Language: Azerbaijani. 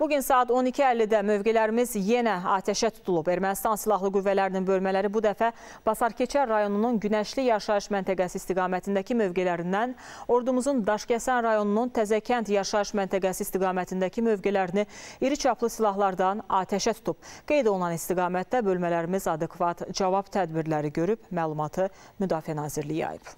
Bugün saat 12.50-də mövqelərimiz yenə atəşə tutulub. Ermənistan Silahlı Qüvvələrinin bölmələri bu dəfə Basarkeçər rayonunun Günəşli yaşayış məntəqəsi istiqamətindəki mövqələrindən, ordumuzun Daşkəsən rayonunun Təzəkənd yaşayış məntəqəsi istiqamətindəki mövqələrini iri çaplı silahlardan atəşə tutub. Qeyd olunan istiqamətdə bölmələrimiz adekvat cavab tədbirləri görüb, məlumatı Müdafiə Nazirliyi ayıb.